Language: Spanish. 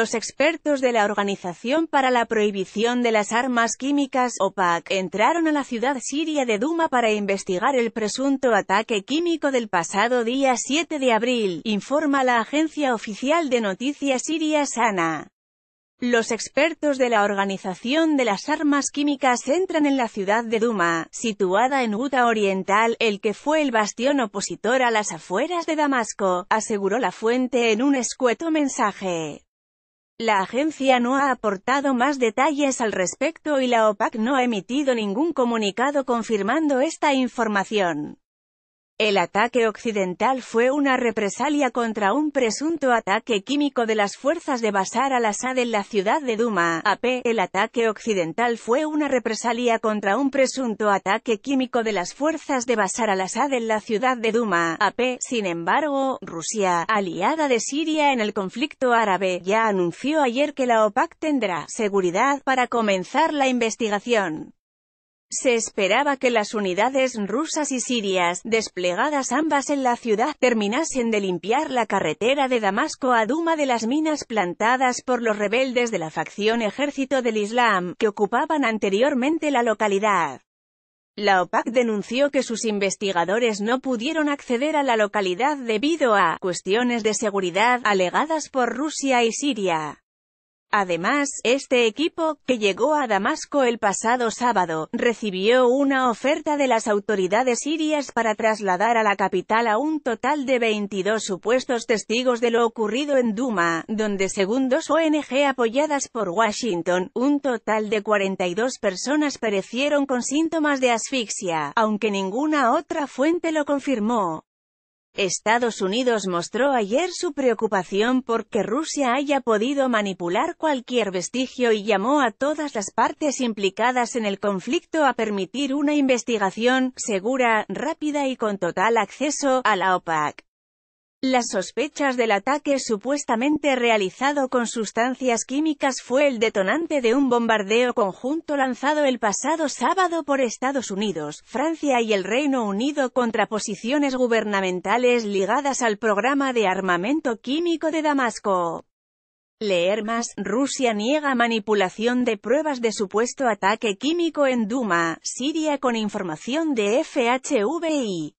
Los expertos de la Organización para la Prohibición de las Armas Químicas, OPAC, entraron a la ciudad siria de Duma para investigar el presunto ataque químico del pasado día 7 de abril, informa la agencia oficial de noticias siria Sana. Los expertos de la Organización de las Armas Químicas entran en la ciudad de Duma, situada en Guta Oriental, el que fue el bastión opositor a las afueras de Damasco, aseguró la fuente en un escueto mensaje. La agencia no ha aportado más detalles al respecto y la OPAC no ha emitido ningún comunicado confirmando esta información. El ataque occidental fue una represalia contra un presunto ataque químico de las fuerzas de Bashar al-Assad en la ciudad de Duma, AP. El ataque occidental fue una represalia contra un presunto ataque químico de las fuerzas de Bashar al-Assad en la ciudad de Duma, AP. Sin embargo, Rusia, aliada de Siria en el conflicto árabe, ya anunció ayer que la OPAC tendrá seguridad para comenzar la investigación. Se esperaba que las unidades rusas y sirias, desplegadas ambas en la ciudad, terminasen de limpiar la carretera de Damasco a Duma de las minas plantadas por los rebeldes de la facción Ejército del Islam, que ocupaban anteriormente la localidad. La OPAC denunció que sus investigadores no pudieron acceder a la localidad debido a cuestiones de seguridad alegadas por Rusia y Siria. Además, este equipo, que llegó a Damasco el pasado sábado, recibió una oferta de las autoridades sirias para trasladar a la capital a un total de 22 supuestos testigos de lo ocurrido en Duma, donde según dos ONG apoyadas por Washington, un total de 42 personas perecieron con síntomas de asfixia, aunque ninguna otra fuente lo confirmó. Estados Unidos mostró ayer su preocupación por que Rusia haya podido manipular cualquier vestigio y llamó a todas las partes implicadas en el conflicto a permitir una investigación segura, rápida y con total acceso a la OPAC. Las sospechas del ataque supuestamente realizado con sustancias químicas fue el detonante de un bombardeo conjunto lanzado el pasado sábado por Estados Unidos, Francia y el Reino Unido contra posiciones gubernamentales ligadas al programa de armamento químico de Damasco. Leer más, Rusia niega manipulación de pruebas de supuesto ataque químico en Duma, Siria con información de FHVI.